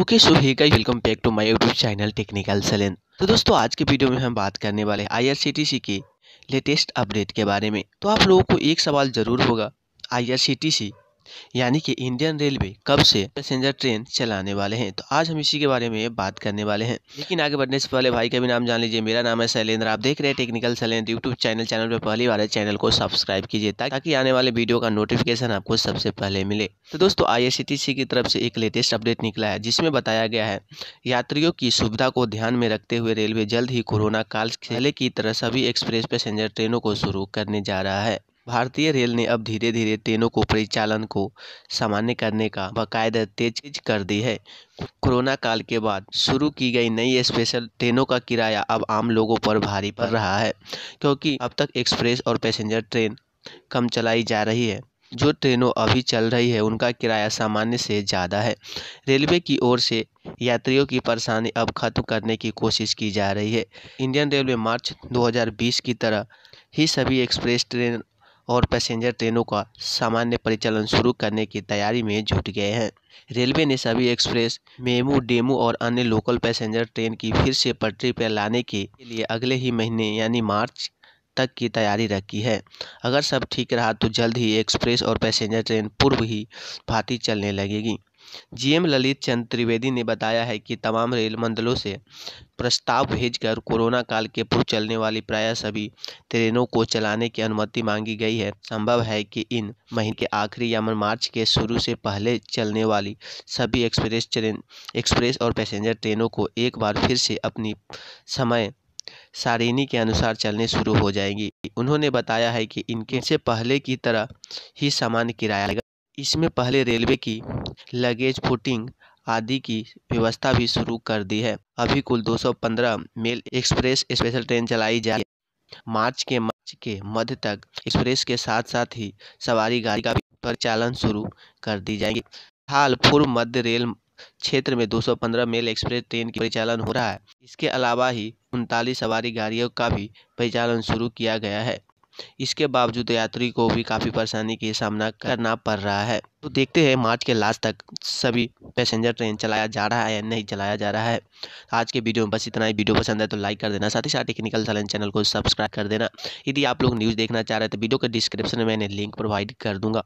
okay so hey guys welcome back to my YouTube channel technical सेलेन तो दोस्तों आज के वीडियो में हम बात करने वाले आईआरसीटीसी के लेटेस्ट अपडेट के बारे में तो आप लोगों को एक सवाल ज़रूर होगा आईआरसीटीसी यानी कि इंडियन रेलवे कब से पैसेंजर ट्रेन चलाने वाले हैं तो आज हम इसी के बारे में बात करने वाले हैं लेकिन आगे बढ़ने से पहले भाई का भी नाम जान लीजिए मेरा नाम है शैलेंद्र आप देख रहे हैं technical Shailendra YouTube channel channel पर पहली बार चैनल को सब्सक्राइब कीजिए ताकि आने वाले वीडियो का नोटिफिकेशन आपको सबसे पहले मिले तो दोस्तों आई की तरफ से एक लेटेस्ट अपडेट निकला है जिसमें बताया गया है यात्रियों की सुविधा को ध्यान में रखते हुए रेलवे जल्द ही कोरोना काल पहले की तरह सभी एक्सप्रेस पैसेंजर ट्रेनों को शुरू करने जा रहा है भारतीय रेल ने अब धीरे धीरे ट्रेनों को परिचालन को सामान्य करने का बाकायदा तेज कर दी है कोरोना काल के बाद शुरू की गई नई स्पेशल ट्रेनों का किराया अब आम लोगों पर भारी पड़ रहा है क्योंकि अब तक एक्सप्रेस और पैसेंजर ट्रेन कम चलाई जा रही है जो ट्रेनों अभी चल रही है उनका किराया सामान्य से ज़्यादा है रेलवे की ओर से यात्रियों की परेशानी अब खत्म करने की कोशिश की जा रही है इंडियन रेलवे मार्च 2020 की तरह ही सभी एक्सप्रेस ट्रेन और पैसेंजर ट्रेनों का सामान्य परिचालन शुरू करने की तैयारी में जुट गए हैं रेलवे ने सभी एक्सप्रेस मेमू डेमू और अन्य लोकल पैसेंजर ट्रेन की फिर से पटरी पर लाने के लिए अगले ही महीने यानी मार्च तक की तैयारी रखी है अगर सब ठीक रहा तो जल्द ही एक्सप्रेस और पैसेंजर ट्रेन पूर्व ही भांति चलने लगेगी जीएम ललित चंद त्रिवेदी ने बताया है कि तमाम रेल मंडलों से प्रस्ताव भेजकर कोरोना काल के पूर्व चलने वाली प्राय सभी ट्रेनों को चलाने की अनुमति मांगी गई है संभव है कि इन महीने के आखिरी या मार्च के शुरू से पहले चलने वाली सभी एक्सप्रेस ट्रेन एक्सप्रेस और पैसेंजर ट्रेनों को एक बार फिर से अपनी समय सारिणी के अनुसार चलने शुरू हो जाएंगी उन्होंने बताया है कि इनके से पहले की तरह ही सामान्य किराया इसमें पहले रेलवे की लगेज फुटिंग आदि की व्यवस्था भी शुरू कर दी है अभी कुल 215 मेल एक्सप्रेस स्पेशल ट्रेन चलाई जा मार्च के मार्च के मध्य तक एक्सप्रेस के साथ साथ ही सवारी गाड़ी का भी परिचालन शुरू कर दी जाएगी हाल पूर्व मध्य रेल क्षेत्र में 215 मेल एक्सप्रेस ट्रेन का परिचालन हो रहा है इसके अलावा ही उनतालीस सवारी गाड़ियों का भी परिचालन शुरू किया गया है इसके बावजूद यात्री को भी काफ़ी परेशानी की सामना करना पड़ रहा है तो देखते हैं मार्च के लास्ट तक सभी पैसेंजर ट्रेन चलाया जा रहा है या नहीं चलाया जा रहा है आज के वीडियो में बस इतना ही वीडियो पसंद है तो लाइक कर देना साथ ही साथ टेक्निकल सैलेंस चैनल को सब्सक्राइब कर देना यदि आप लोग न्यूज़ देखना चाह रहे हैं तो वीडियो के डिस्क्रिप्शन में मैंने लिंक प्रोवाइड कर दूंगा